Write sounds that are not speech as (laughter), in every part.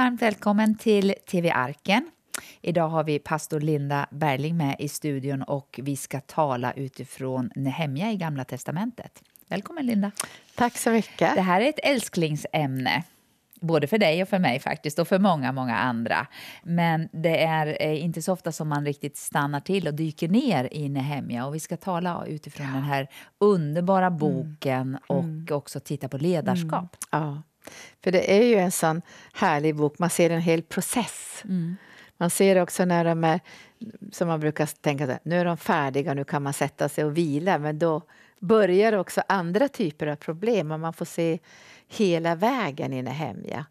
varmt välkommen till TV Arken. Idag har vi pastor Linda Berling med i studion och vi ska tala utifrån Nehemja i Gamla testamentet. Välkommen Linda. Tack så mycket. Det här är ett älsklingsämne både för dig och för mig faktiskt, och för många, många andra. Men det är eh, inte så ofta som man riktigt stannar till och dyker ner i Nehemja. Och vi ska tala utifrån ja. den här underbara mm. boken mm. och mm. också titta på ledarskap. Mm. Ja. För det är ju en sån härlig bok, man ser en hel process. Mm. Man ser också när de är, som man brukar tänka, så här, nu är de färdiga, nu kan man sätta sig och vila, men då börjar också andra typer av problem och man får se hela vägen in i Hemja.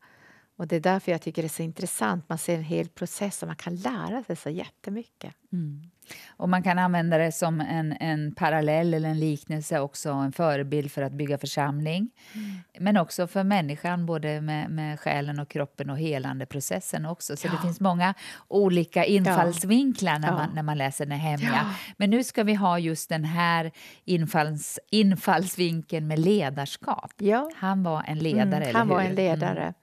Och det är därför jag tycker det är så intressant, man ser en hel process och man kan lära sig så jättemycket. Mm. Och man kan använda det som en, en parallell eller en liknelse, också en förebild för att bygga församling. Mm. Men också för människan, både med, med själen och kroppen och helandeprocessen också. Så ja. det finns många olika infallsvinklar ja. när, man, när man läser Nehemja. Ja. Men nu ska vi ha just den här infalls, infallsvinkeln med ledarskap. Ja. Han var en ledare, mm, Han var en ledare. Mm.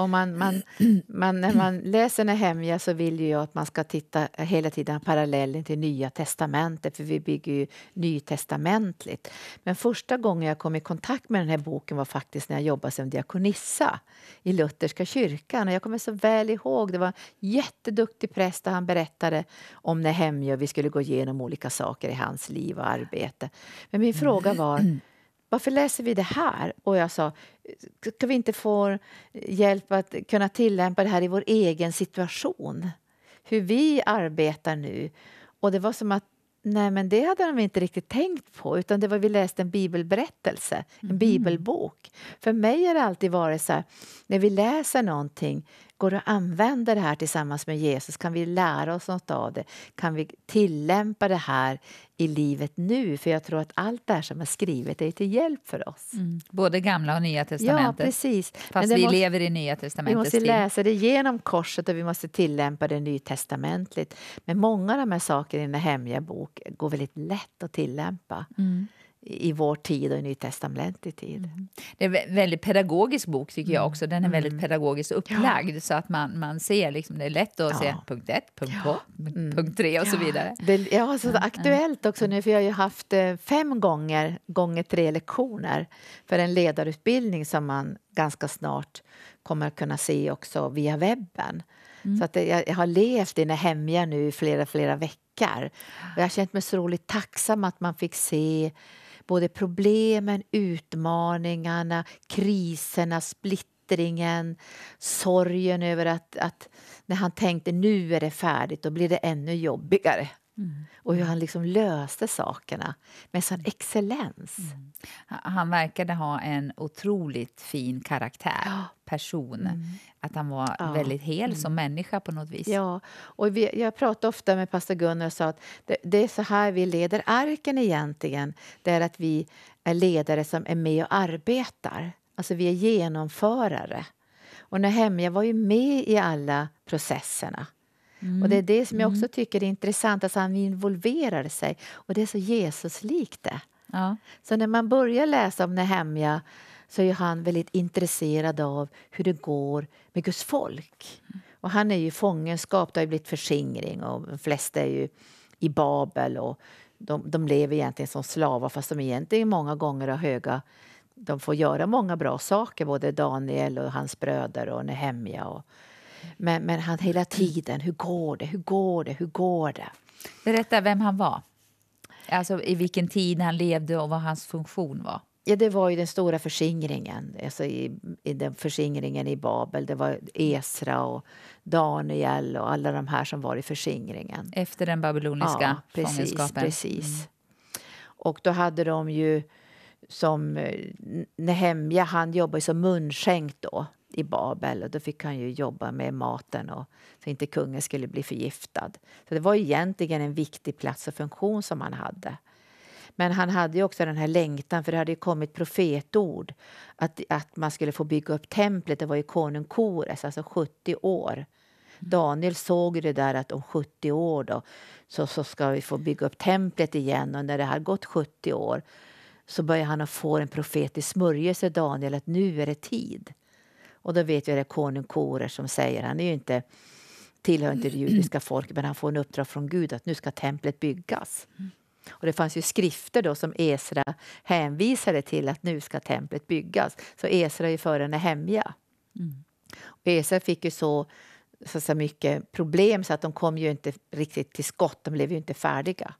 Och man, man, man, när man läser Nehemja så vill ju jag att man ska titta hela tiden parallellen till Nya testamentet för vi bygger ju nytestamentligt. Men första gången jag kom i kontakt med den här boken var faktiskt när jag jobbade som diakonissa i Lutherska kyrkan. Och jag kommer så väl ihåg, det var en jätteduktig präst och han berättade om Nehemja och vi skulle gå igenom olika saker i hans liv och arbete. Men min fråga var varför läser vi det här? Och jag sa, ska vi inte få hjälp att kunna tillämpa det här i vår egen situation? Hur vi arbetar nu. Och det var som att Nej, men det hade de inte riktigt tänkt på, utan det var vi läste en bibelberättelse, en mm. bibelbok. För mig har det alltid varit så här, när vi läser någonting, går att använda det här tillsammans med Jesus? Kan vi lära oss något av det? Kan vi tillämpa det här i livet nu? För jag tror att allt det här som är skrivet är till hjälp för oss. Mm. Både Gamla och Nya testamentet. Ja, precis. Fast vi måste, lever i Nya testamentet. Vi måste läsa det genom korset och vi måste tillämpa det nytestamentligt. Men många av de här sakerna i den hemliga bok går väldigt lätt att tillämpa. Mm i vår tid och i nytestamentlig tid. Mm. Det är en väldigt pedagogisk bok tycker jag mm. också. Den är väldigt mm. pedagogiskt upplagd ja. så att man, man ser liksom, det är lätt att ja. se punkt ett, punkt ja. två, mm. punkt tre och så vidare. Det, ja, så aktuellt också nu för jag har ju haft eh, fem gånger, gånger tre lektioner för en ledarutbildning som man ganska snart kommer att kunna se också via webben. Mm. Så att jag, jag har levt i Nehemja nu i flera, flera veckor och jag har känt mig så roligt tacksam att man fick se både problemen, utmaningarna, kriserna, splittringen, sorgen över att, att när han tänkte nu är det färdigt, då blir det ännu jobbigare. Mm. Och hur han liksom löste sakerna med sån excellens. Mm. Han verkade ha en otroligt fin karaktär. Ja person. Mm. Att han var ja. väldigt hel mm. som människa på något vis. Ja, och vi, jag pratade ofta med pastor Gunnar och sa att det, det, är så här vi leder arken egentligen. Det är att vi är ledare som är med och arbetar. Alltså vi är genomförare. Och Nehemja var ju med i alla processerna. Mm. Och Det är mm. det som jag också mm. tycker är intressant, att alltså han involverade sig. Och det är så Jesuslikt det. Ja. Så när man börjar läsa om Nehemja så är han väldigt intresserad av hur det går med Guds folk. Och han är ju fångenskap, det har blivit förskingring och de flesta är ju i Babel och de, de lever egentligen som slavar fast de egentligen många gånger har höga de får göra många bra saker, både Daniel och hans bröder och Nehemja. Och, men, men han hela tiden, hur går det, hur går det, hur går det? Berätta vem han var. Alltså i vilken tid han levde och vad hans funktion var. Ja, det var ju den stora förskingringen, alltså i, i den förskingringen i Babel. Det var Esra och Daniel och alla de här som var i förskingringen. Efter den babyloniska ja, precis, fångenskapen? precis. Mm. Och då hade de ju som eh, Nehemja, han jobbade som munskänk då i Babel och då fick han ju jobba med maten och så inte kungen skulle bli förgiftad. Så det var egentligen en viktig plats och funktion som han hade. Men han hade ju också den här längtan, för det hade ju kommit profetord att, att man skulle få bygga upp templet. Det var ju konung Kores, alltså 70 år. Mm. Daniel såg det där att om 70 år då, så, så ska vi få bygga upp templet igen. Och när det har gått 70 år så börjar han att få en profetisk smörjelse, Daniel, att nu är det tid. Och då vet vi att det är konung Kores som säger, han är ju inte tillhör inte det judiska folket, men han får en uppdrag från Gud att nu ska templet byggas. Mm. Och det fanns ju skrifter då som Esra hänvisade till att nu ska templet byggas. Så Esra är ju före Nehemja. Mm. Esra fick ju så, så, så mycket problem så att de kom ju inte riktigt till skott, de blev ju inte färdiga.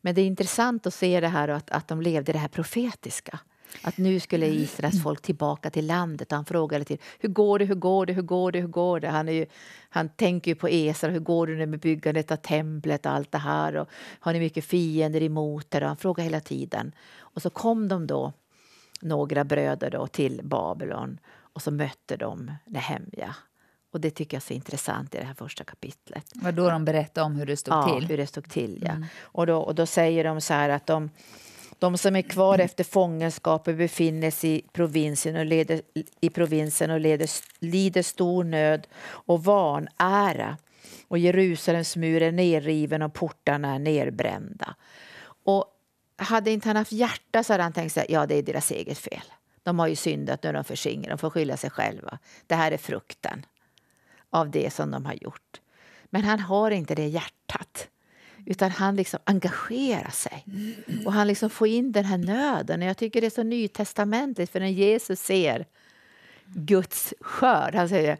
Men det är intressant att se det här och att, att de levde det här profetiska. Att nu skulle Israels folk tillbaka till landet. Han frågade till hur går det, hur går det, hur går det, hur går det? Han, är ju, han tänker ju på Esra, hur går det med byggandet av templet och allt det här? Och har ni mycket fiender emot er? Och han frågar hela tiden. Och så kom de då, några bröder då, till Babylon och så mötte de Nehemja. Och det tycker jag är så intressant i det här första kapitlet. Vad då de berättar om hur det stod ja, till? hur det stod till, ja. Mm. Och, då, och då säger de så här att de de som är kvar efter fångenskapen befinner sig i provinsen och leder, i provinsen och leder, lider stor nöd och vanära. Och Jerusalems mur är nerriven och portarna är nerbrända. Och hade inte han haft hjärta så hade han tänkt att ja det är deras eget fel. De har ju syndat när de försingar, de får skylla sig själva. Det här är frukten av det som de har gjort. Men han har inte det hjärtat utan han liksom engagerar sig och han liksom får in den här nöden. Och jag tycker det är så nytestamentligt, för när Jesus ser Guds skörd, han säger,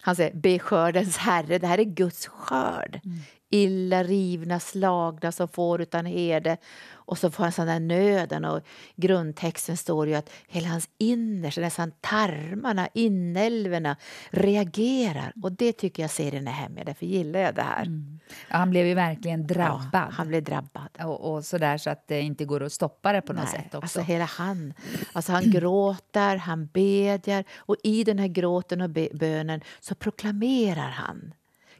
han säger be skördens herre, det här är Guds skörd. Mm illa rivna, slagna som får utan herde. Och så får han sån nöden och grundtexten står ju att hela hans innersta, nästan tarmarna, inälvorna reagerar. Och det tycker jag ser i Nehemja, därför gillar jag det här. Mm. Ja, han blev ju verkligen drabbad. Ja, han blev drabbad. Och, och sådär så att det inte går att stoppa det på något Nej, sätt också. Alltså hela han. Alltså han gråter, han bedjar och i den här gråten och bönen så proklamerar han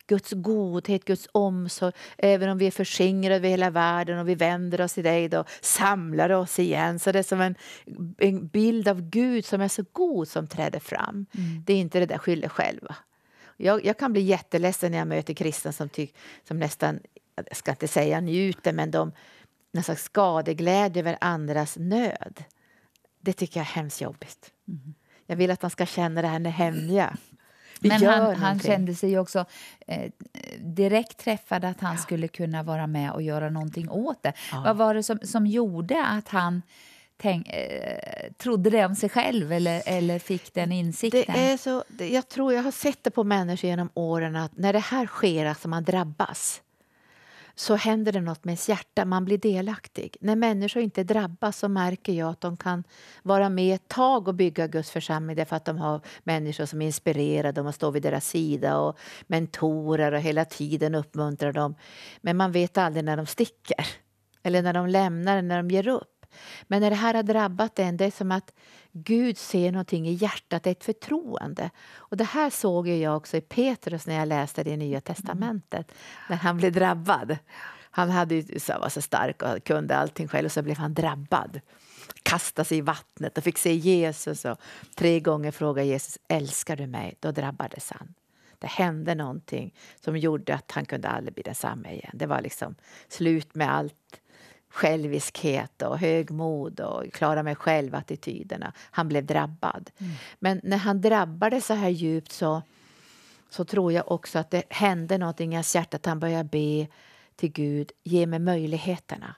Guds godhet, Guds omsorg. Även om vi är försingrade över hela världen och vi vänder oss till dig och samlar oss igen. Så det är som en, en bild av Gud som är så god som träder fram. Mm. Det är inte det där skyller själva. Jag, jag, kan bli jätteledsen när jag möter kristna som, tyck, som nästan, jag ska inte säga njuter, men de någon slags skadeglädje över andras nöd. Det tycker jag är hemskt jobbigt. Mm. Jag vill att de ska känna det här hemliga. Vi Men han, han, kände sig också eh, direkt träffad att han ja. skulle kunna vara med och göra någonting åt det. Ja. Vad var det som, som gjorde att han tänk, eh, trodde det om sig själv eller, eller fick den insikten? Det är så, jag tror jag har sett det på människor genom åren att när det här sker, alltså man drabbas så händer det något med ens hjärta, man blir delaktig. När människor inte drabbas så märker jag att de kan vara med ett tag och bygga Guds församling därför att de har människor som inspirerar dem och står vid deras sida och mentorer och hela tiden uppmuntrar dem. Men man vet aldrig när de sticker eller när de lämnar, när de ger upp. Men när det här har drabbat en, det är som att Gud ser någonting i hjärtat, ett förtroende. Och det här såg jag också i Petrus när jag läste det i Nya mm. Testamentet, när han blev drabbad. Han hade så var så stark och kunde allting själv och så blev han drabbad. Kastade sig i vattnet och fick se Jesus och tre gånger fråga Jesus, älskar du mig? Då drabbades han. Det hände någonting som gjorde att han kunde aldrig bli densamme igen. Det var liksom slut med allt själviskhet och högmod och klara mig själv-attityderna. Han blev drabbad. Mm. Men när han drabbades så här djupt så, så tror jag också att det hände någonting i hans hjärta, att han började be till Gud, ge mig möjligheterna.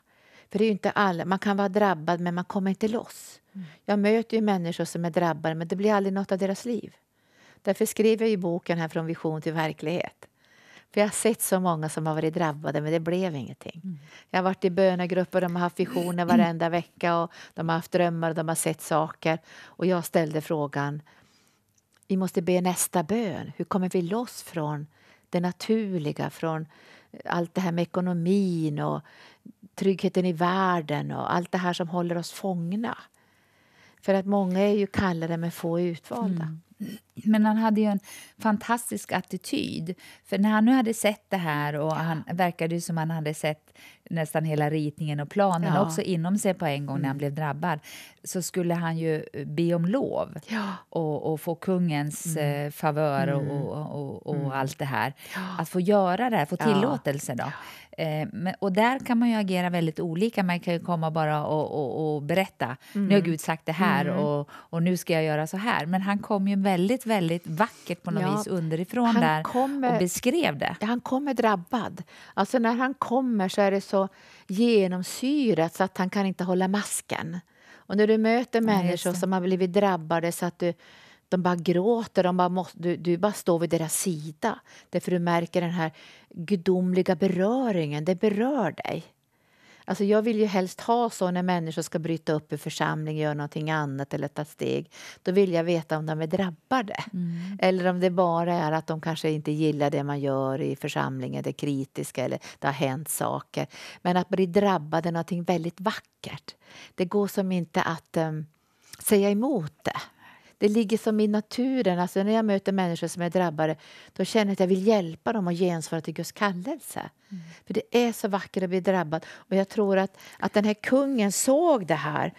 För det är inte alla, man kan vara drabbad men man kommer inte loss. Mm. Jag möter ju människor som är drabbade men det blir aldrig något av deras liv. Därför skrev jag ju boken här Från vision till verklighet. För jag har sett så många som har varit drabbade men det blev ingenting. Mm. Jag har varit i bönegrupper, de har haft visioner varenda vecka och de har haft drömmar de har sett saker. Och jag ställde frågan, vi måste be nästa bön. Hur kommer vi loss från det naturliga, från allt det här med ekonomin och tryggheten i världen och allt det här som håller oss fångna? För att många är ju kallade men få är utvalda. Mm. Men han hade ju en fantastisk attityd. För när han nu hade sett det här och han verkade ju som han hade sett nästan hela ritningen och planen ja. också inom sig på en gång mm. när han mm. blev drabbad så skulle han ju eh, be om lov ja. och, och, få kungens mm. eh, favör mm. och, och, och mm. allt det här. Ja. Att få göra det här, få tillåtelse. Då. Eh, och där kan man ju agera väldigt olika. Man kan ju komma bara och, och berätta. Nu har mm. Gud sagt det här mm. och, nu ska jag göra så här. Men han kom ju väldigt, väldigt vackert på något vis underifrån han där kommer, och beskrev det. Han kommer drabbad. Alltså när han kommer så är det så så genomsyrat så att han kan inte hålla masken. Och när du möter människor som har blivit drabbade så att du, de bara gråter, de bara måste, du, du bara står vid deras sida. Därför du märker den här gudomliga beröringen, det berör dig. Alltså jag vill ju helst ha så när människor ska bryta upp i församling, göra någonting annat eller ta steg. Då vill jag veta om de är drabbade. Mm. Eller om det bara är att de kanske inte gillar det man gör i församlingen, det är kritiska eller det har hänt saker. Men att bli drabbad är någonting väldigt vackert. Det går som inte att um, säga emot det. Det ligger som i naturen. Alltså när jag möter människor som är drabbade då känner jag att jag vill hjälpa dem och gensvara till Guds kallelse. Mm. För Det är så vackert att bli drabbad. Och Jag tror att, att den här kungen såg det här.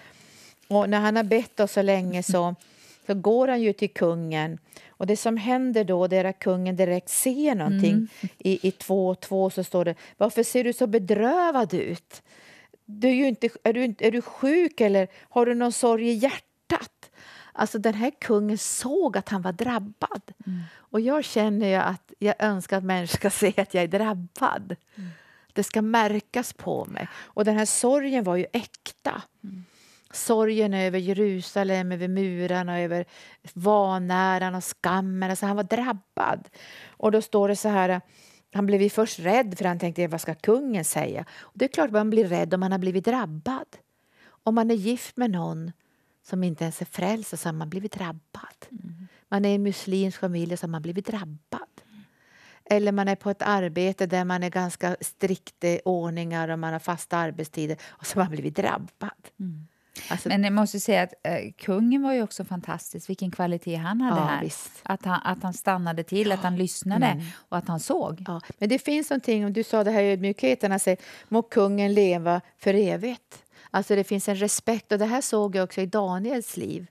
Och När han har bett oss så länge så, (laughs) så går han ju till kungen. Och Det som händer då det är att kungen direkt ser någonting. Mm. I, I 2.2 så står det Varför ser du så bedrövad ut? Du är, ju inte, är, du, är du sjuk eller har du någon sorg i hjärtat? Alltså den här kungen såg att han var drabbad. Mm. Och jag känner ju att jag önskar att människor ska (laughs) se att jag är drabbad. Mm. Det ska märkas på mig. Och den här sorgen var ju äkta. Mm. Sorgen över Jerusalem, över murarna, över vanäran och skammen. Alltså han var drabbad. Och då står det så här han blev ju först rädd, för han tänkte vad ska kungen säga? Och det är klart att man blir rädd om man har blivit drabbad. Om man är gift med någon som inte ens är frälst och som har blivit drabbad. Mm. Man är i en muslimsk familj som har blivit drabbad. Mm. Eller man är på ett arbete där man är ganska strikt i ordningar och man har fasta arbetstider och som har blivit drabbad. Mm. Alltså, Men jag måste säga att eh, kungen var ju också fantastisk, vilken kvalitet han hade ja, här. Visst. Att han, att han stannade till, ja. att han lyssnade mm. och att han såg. Ja. Men det finns någonting, om du sa det här i ödmjukheten, att alltså, må kungen leva för evigt. Alltså det finns en respekt och det här såg jag också i Daniels liv.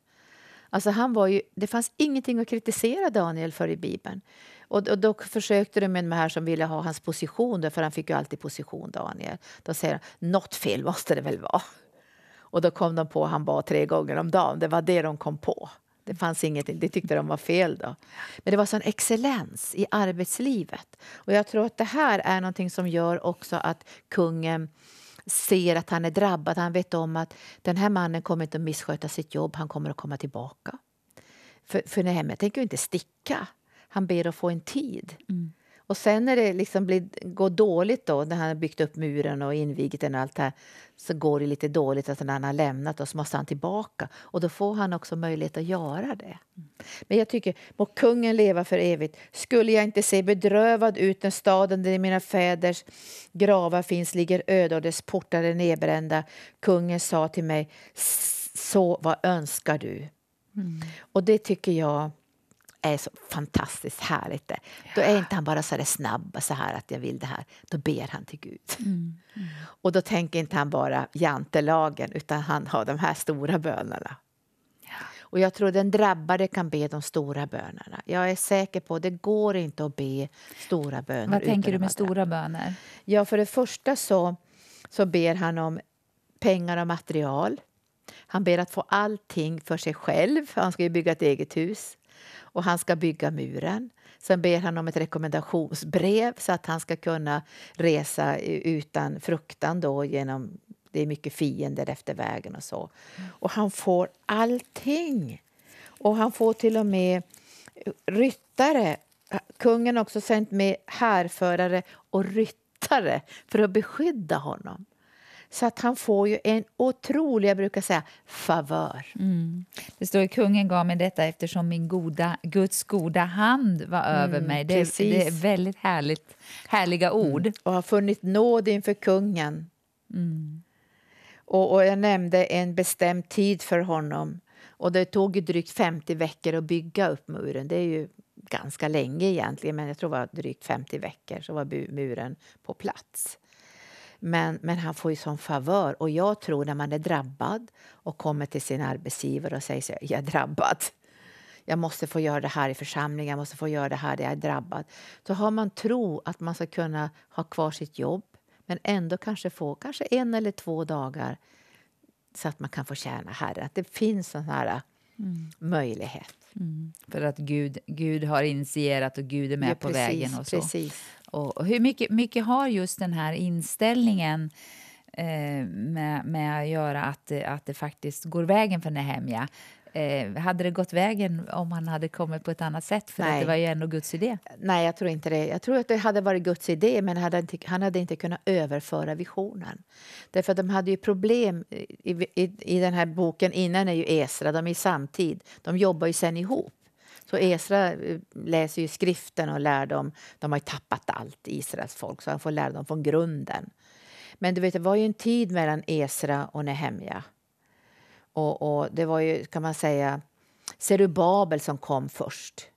Alltså han var ju, det fanns ingenting att kritisera Daniel för i Bibeln. Och, och då försökte de med de här som ville ha hans position, för han fick ju alltid position, Daniel. Då säger han, något fel måste det väl vara. Och då kom de på att han bad tre gånger om dagen. Det var det de kom på. Det fanns ingenting, det tyckte de var fel då. Men det var sån excellens i arbetslivet. Och jag tror att det här är någonting som gör också att kungen ser att han är drabbad. Han vet om att den här mannen kommer inte att missköta sitt jobb, han kommer att komma tillbaka. För, för Nehemja tänker ju inte sticka. Han ber att få en tid. Mm. Och sen när det liksom blir, går dåligt då, när han har byggt upp muren och invigt den och allt här, så går det lite dåligt att alltså när han har lämnat oss måste han tillbaka. Och då får han också möjlighet att göra det. Men jag tycker, må kungen leva för evigt. Skulle jag inte se bedrövad ut när staden där mina fäders gravar finns ligger öde och dess portar är nedbrända. Kungen sa till mig, så vad önskar du? Mm. Och det tycker jag är så fantastiskt härligt. Då är inte han bara så här snabb, så här att jag vill det här. Då ber han till Gud. Mm. Mm. Och då tänker inte han bara jantelagen, utan han har de här stora bönerna. Och jag tror den drabbade kan be de stora bönerna. Jag är säker på det går inte att be stora böner. Vad tänker du med stora böner? Ja, för det första så, så ber han om pengar och material. Han ber att få allting för sig själv, han ska ju bygga ett eget hus och han ska bygga muren. Sen ber han om ett rekommendationsbrev så att han ska kunna resa utan fruktan då genom det är mycket fiender efter vägen och så. Mm. Och han får allting. Och han får till och med ryttare. Kungen har också sänt med härförare och ryttare för att beskydda honom. Så att han får ju en otrolig, jag brukar säga, favör. Mm. Det står att kungen gav mig detta eftersom min goda, Guds goda hand var mm, över mig. Det, det är väldigt härligt, härliga mm. ord. Mm. Och har funnit nåd inför kungen. Mm. Och, och jag nämnde en bestämd tid för honom. Och det tog ju drygt 50 veckor att bygga upp muren. Det är ju ganska länge egentligen, men jag tror det var drygt 50 veckor så var muren på plats. Men, men han får ju sån favör. Och jag tror när man är drabbad och kommer till sin arbetsgivare och säger så jag är drabbad. Jag måste få göra det här i församlingen, jag måste få göra det här där jag är drabbad. Så har man tro att man ska kunna ha kvar sitt jobb men ändå kanske få kanske en eller två dagar så att man kan få tjäna Herren. Att det finns sån här äh, mm. möjlighet. Mm. För att Gud, Gud har initierat och Gud är med ja, på vägen. och så. Precis. Och hur mycket, mycket har just den här inställningen eh, med, med att göra att, att det faktiskt går vägen för Nehemja? Eh, hade det gått vägen om han hade kommit på ett annat sätt? För att det var ju ändå Guds idé. Nej, jag tror inte det. Jag tror att det hade varit Guds idé, men hade inte, han hade inte kunnat överföra visionen. Därför att de hade ju problem i, i, i den här boken innan är ju Esra, de är i samtid. De jobbar ju sen ihop. Så Esra eh, läser ju skriften och lär dem. De har ju tappat allt, Israels folk, så han får lära dem från grunden. Men du vet, det var ju en tid mellan Esra och Nehemja. Och, och det var ju, kan man säga, Serubabel som kom först.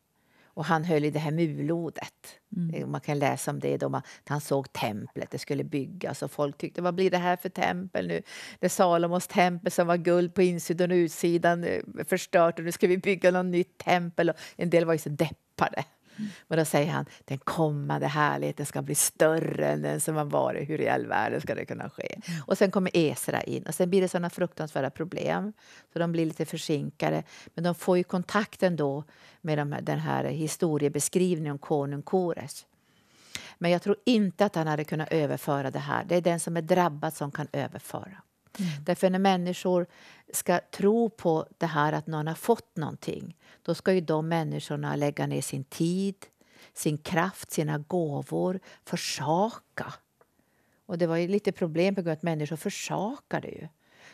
Och han höll i det här mulodet. Mm. Eh, man kan läsa om det. Då man, han såg templet, det skulle byggas och folk tyckte vad blir det här för tempel nu? Det är Salomos tempel som var guld på insidan och utsidan eh, förstört och nu ska vi bygga något nytt tempel. Och en del var ju så deppade men då säger han den kommande härligheten ska bli större än den som har varit. Hur i all världen ska det kunna ske? Och sen kommer Esra in och sen blir det sådana fruktansvärda problem så de blir lite försinkade. Men de får ju kontakten då med de den här historiebeskrivningen om konung Kores. Men jag tror inte att han hade kunnat överföra det här. Det är den som är drabbad som kan överföra. Mm. Därför när människor ska tro på det här att någon har fått någonting då ska ju de människorna lägga ner sin tid, sin kraft, sina gåvor, försaka. Och det var ju lite problem på grund av att människor försakade ju.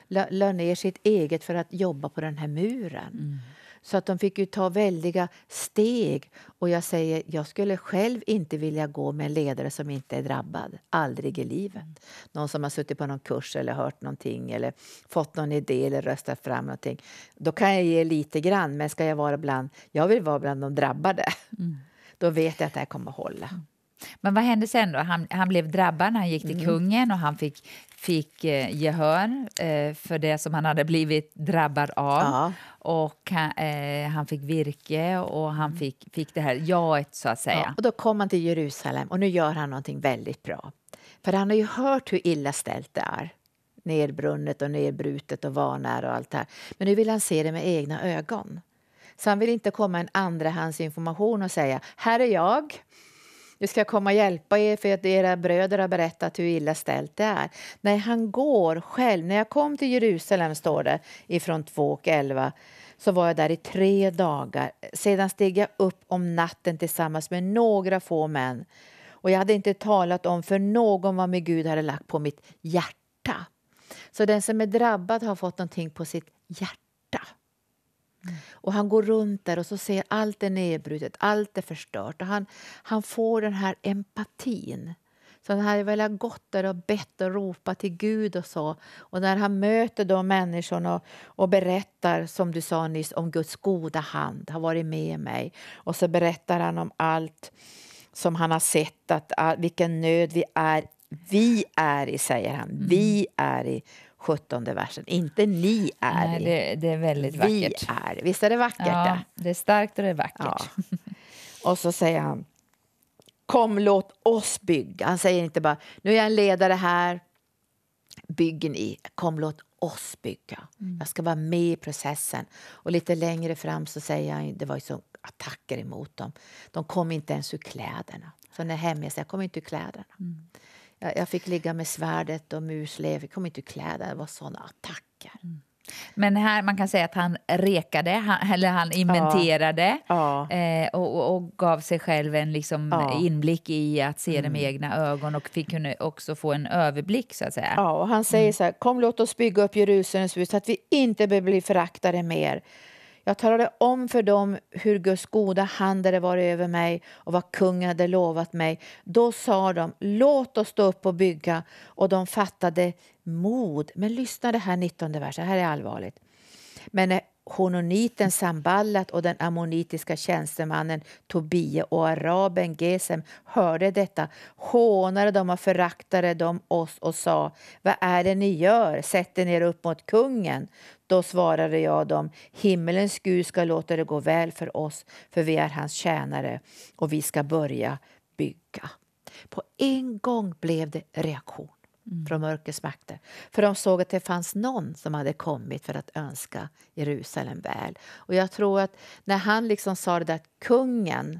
La, ner sitt eget för att jobba på den här muren. Mm. Så att de fick ju ta väldiga steg. Och jag säger, jag skulle själv inte vilja gå med en ledare som inte är drabbad. Aldrig i livet. Mm. Någon som har suttit på någon kurs eller hört någonting eller fått någon idé eller röstat fram någonting. Då kan jag ge lite grann, men ska jag vara bland, jag vill vara bland de drabbade. Mm. Då vet jag att det här kommer att hålla. Mm. Men vad hände sen då? Han, han blev drabbad han gick till mm. kungen och han fick, fick eh, gehör eh, för det som han hade blivit drabbad av. Ja. Och han, eh, han, fick virke och han mm. fick, fick det här jaet, så att säga. Ja, och då kom han till Jerusalem och nu gör han någonting väldigt bra. För han har ju hört hur illa ställt det är nedbrunnet och nedbrutet och vanära och allt det här. Men nu vill han se det med egna ögon. Så han vill inte komma en andrahandsinformation och säga här är jag, nu ska jag komma och hjälpa er för att era bröder har berättat hur illa ställt det är. Nej, han går själv. När jag kom till Jerusalem, står det, ifrån 2 och 11 så var jag där i tre dagar. Sedan steg jag upp om natten tillsammans med några få män och jag hade inte talat om för någon vad min Gud hade lagt på mitt hjärta. Så den som är drabbad har fått någonting på sitt hjärta. Mm. Och Han går runt där och så ser allt är nedbrutet, allt är förstört. Och han, han får den här empatin. Så han hade väl gått där och bett och ropat till Gud och så. Och när han möter de människorna och, och, berättar, som du sa nyss, om Guds goda hand har varit med mig. Och så berättar han om allt som han har sett, att, vilken nöd vi är. Vi är i, säger han. Mm. Vi är i. 17 versen. Inte ni är Nej, det. Det är väldigt vackert. är. Visst är det vackert? Ja, det är starkt och det är vackert. Ja. Och så säger han Kom, låt oss bygga. Han säger inte bara nu är jag en ledare här, bygger ni. Kom, låt oss bygga. Mm. Jag ska vara med i processen. Och lite längre fram så säger han, det var ju så attacker emot dem. De kom inte ens ur kläderna. Så när Hemja säger, jag kom inte ur kläderna. Mm. Jag, jag fick ligga med svärdet och muslev. Jag kom inte ur kläderna. Det var såna attacker. Mm. Men här, man kan säga att han rekade, han, eller han inventerade ja, ja. Eh, och, och, gav sig själv en liksom ja. inblick i att se mm. det med mm. egna ögon och fick kunde också få en överblick. så att säga. Ja, och han säger mm. så här, kom låt oss bygga upp Jerusalems hus så att vi inte blir föraktade mer. Jag talade om för dem hur Guds goda hand hade varit över mig och vad kungen hade lovat mig. Då sa de, låt oss stå upp och bygga. Och de fattade mod. Men lyssna det här 19 versen, det här är allvarligt. Men eh, hononiten Samballat och den ammonitiska tjänstemannen Tobie och araben Gesem hörde detta hånade de och föraktade de oss och sa Vad är det ni gör? Sätter ni er upp mot kungen? Då svarade jag dem Himmelens Gud ska låta det gå väl för oss för vi är hans tjänare och vi ska börja bygga. På en gång blev det reaktion mm. från mörkrets makter. För de såg att det fanns någon som hade kommit för att önska Jerusalem väl. Och jag tror att när han liksom sa det där att kungen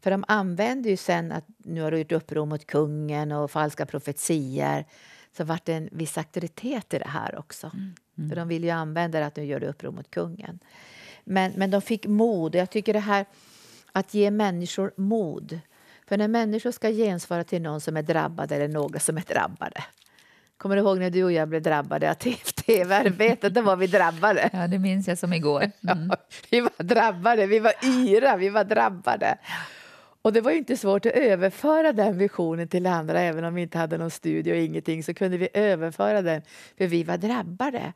för de använde ju sen att nu har du gjort uppror mot kungen och falska profetier. Så vart det en viss auktoritet i det här också. Mm. Mm. För de ville ju använda det att nu gör du uppror mot kungen. Men, men de fick mod. Jag tycker det här att ge människor mod men när människor ska gensvara till någon som är drabbad eller några som är drabbade. Kommer du ihåg när du och jag blev drabbade av tv-arbetet? Då var vi drabbade. Ja, det minns jag som igår. (laughs) Mm. Ja, vi var drabbade, vi var yra, vi var drabbade. Och det var inte svårt att överföra den visionen till andra, även om vi inte hade någon studie och ingenting så kunde vi överföra den, för vi var drabbade.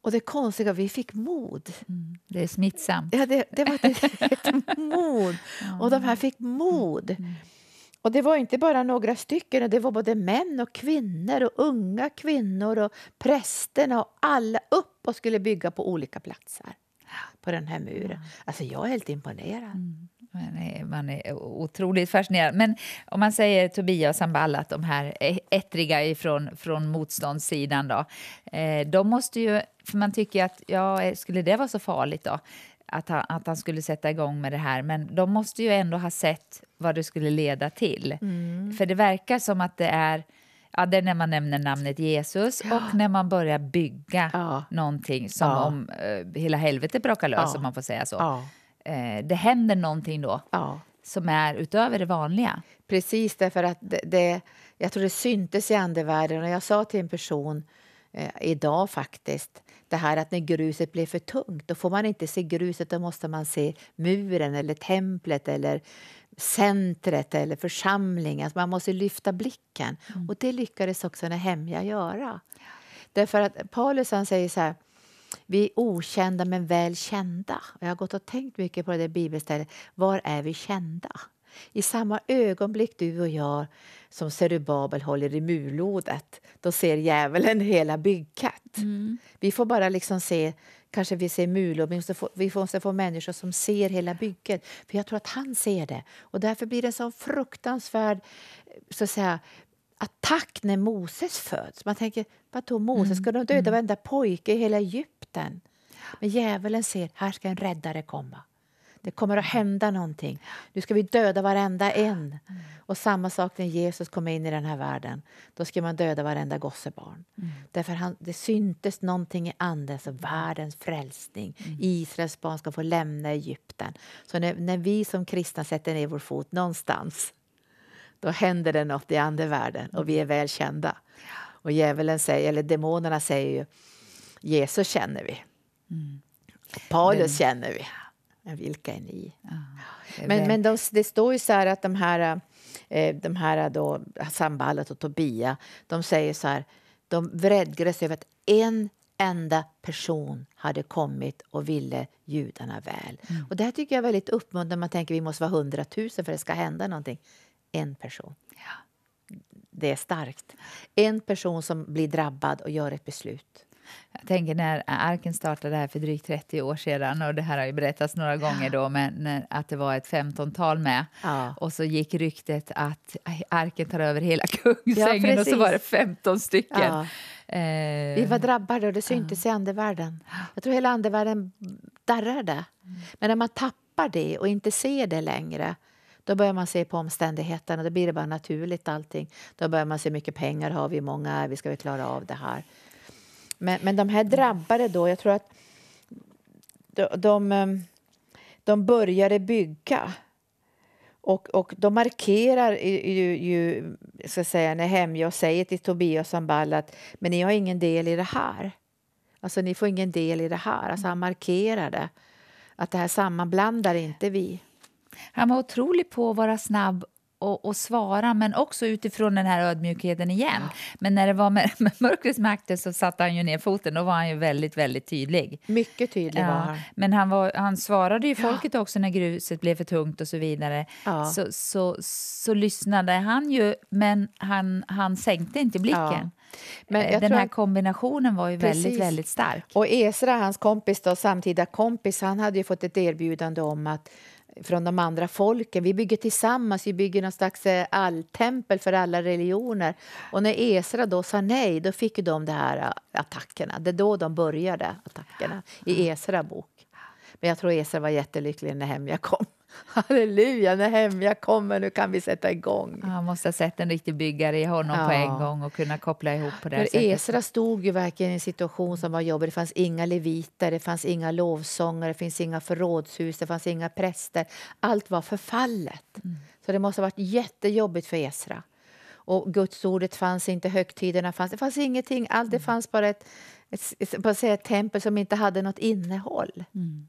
Och det konstiga, vi fick mod. Mm, det är smittsamt. Ja, det, det var ett, ett (laughs) mod. Ja. Och de här fick mod. Mm, mm. Och det var inte bara några stycken, det var både män och kvinnor och unga kvinnor och prästerna och alla upp och skulle bygga på olika platser på den här muren. Alltså jag är helt imponerad. Mm. Man är, man är otroligt fascinerad. Men om man säger Tobias och Ballat, de här ettriga från, från motståndssidan då. Eh, de måste ju, för man tycker att, ja, eh, skulle det vara så farligt då? Att han, att han skulle sätta igång med det här, men de måste ju ändå ha sett vad det skulle leda till. Mm. För det verkar som att det är Ja, det är när man nämner namnet Jesus ja. och när man börjar bygga ja. någonting som ja. om eh, hela helvetet brakar lös, ja. om man får säga så eh, det händer någonting då ja. som är utöver det vanliga. Precis, därför att det, det, jag tror det syntes i andevärlden och jag sa till en person eh, idag faktiskt det här att när gruset blir för tungt, då får man inte se gruset, då måste man se muren eller templet eller centret eller församlingen. Alltså man måste lyfta blicken. Mm. Och det lyckades också Nehemja göra. Därför att Paulus han säger så här, vi är okända men väl kända. Jag har gått och tänkt mycket på det bibelstället. Var är vi kända? I samma ögonblick du och jag som Serubabel håller i murlådet, då ser djävulen hela bygget. Mm. Vi får bara liksom se, kanske vi ser murlådet, men vi måste få människor som ser hela bygget. För jag tror att han ser det. Och därför blir det en sån fruktansvärd så att säga, attack när Moses föds. Man tänker, vadå Moses, mm, ska de döda mm. varenda pojke i hela Egypten? Men djävulen ser, här ska en räddare komma. Det kommer att hända någonting. Nu ska vi döda varenda en. Och samma sak när Jesus kom in i den här världen. Då ska man döda varenda gossebarn. Mm. Därför han, det syntes någonting i anden, så världens frälsning. Mm. Israels barn ska få lämna Egypten. Så när, när vi som kristna sätter ner vår fot någonstans då händer det något i andevärlden och vi är väl kända. Och djävulen säger, eller demonerna säger ju, Jesus känner vi. Mm. Paulus men, känner vi. Men vilka är ni? Ja, är men men de, det står ju så här att de här, eh, de här då, Samballet och Tobia, de säger så här, de vredgades över att en enda person hade kommit och ville judarna väl. Mm. Och Det här tycker jag är väldigt uppmuntrande. Man tänker att vi måste vara hundratusen för att det ska hända någonting en person. Ja. Det är starkt. En person som blir drabbad och gör ett beslut. Jag tänker när Arken startade här för drygt 30 år sedan och det här har ju berättats några gånger då, men att det var ett femtontal med. Ja. Och så gick ryktet att Arken tar över hela (laughs) Kungsängen ja, och så var det 15 stycken. Ja. Eh. Vi var drabbade och det syntes ja. i andevärlden. Jag tror hela andevärlden darrade. Mm. Men när man tappar det och inte ser det längre då börjar man se på omständigheterna, då blir det bara naturligt allting. Då börjar man se mycket pengar har vi, många är vi, ska vi klara av det här? Men, men de här drabbade då, jag tror att de, de, eh, de började bygga. Och, och de markerar ju, ju ska säga, när Hemja säger till Tobias och Ball att men ni har ingen del i det här. Alltså ni får ingen del i det här. Alltså han markerar det. Att det här sammanblandar inte vi. Han var otrolig på att vara snabb och, och, svara, men också utifrån den här ödmjukheten igen. Ja. Men när det var med, (laughs) med mörkrets makter så satte han ju ner foten. Då var han ju väldigt, väldigt tydlig. Mycket tydlig ja. var han. Men han, var, han svarade ju ja. folket också när gruset blev för tungt och så vidare. Så, så, så lyssnade han ju, men han, han sänkte inte blicken. Men eh, Den här kombinationen var ju Precis. väldigt, väldigt stark. Och Esra, hans kompis, då, samtida kompis, han hade ju fått ett erbjudande om att från de andra folken. Vi bygger tillsammans, vi bygger någon slags eh, alltempel för alla religioner. Och när Esra då sa nej, då fick de de här eh, attackerna. Det är då de började, attackerna, i Esra bok. Men jag tror Esra var jättelycklig när hem jag kom. (laughs) Halleluja, när hem jag kommer, nu kan vi sätta igång. Han måste ha sett en riktig byggare i honom ja. på en gång och kunna koppla ihop på det För sättet. Esra stod ju verkligen i en situation som var jobbig. Det fanns inga leviter, det fanns inga lovsångare, det finns inga förrådshus, det fanns inga präster. Allt var förfallet. Mm. Så det måste ha varit jättejobbigt för Esra. Och gudsordet fanns inte, högtiderna fanns, det fanns ingenting. Allt, det mm. fanns bara ett, ett, ett, ett, ett tempel som inte hade något innehåll. Mm.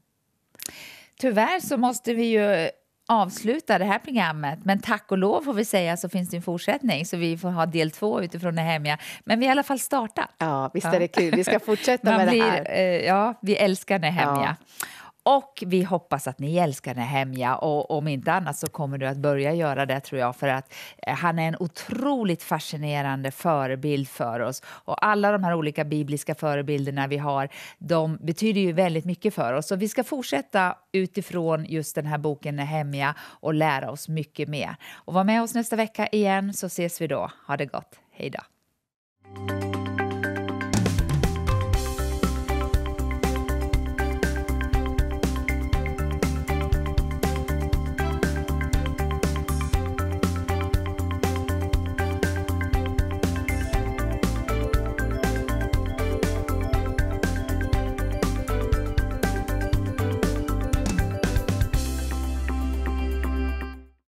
Tyvärr så måste vi ju avsluta det här programmet. Men tack och lov får vi säga så finns det en fortsättning så vi får ha del två utifrån det hemja. Men vi har i alla fall startat. Ja, visst är det kul. Vi ska fortsätta med blir, det här. Eh, ja, vi älskar det hemja. Ja. Och vi hoppas att ni älskar Nehemja och om inte annat så kommer du att börja göra det tror jag för att eh, han är en otroligt fascinerande förebild för oss. Och alla de här olika bibliska förebilderna vi har, de betyder ju väldigt mycket för oss. Så vi ska fortsätta utifrån just den här boken Nehemja och lära oss mycket mer. Och var med oss nästa vecka igen så ses vi då. Ha det gott. Hej då.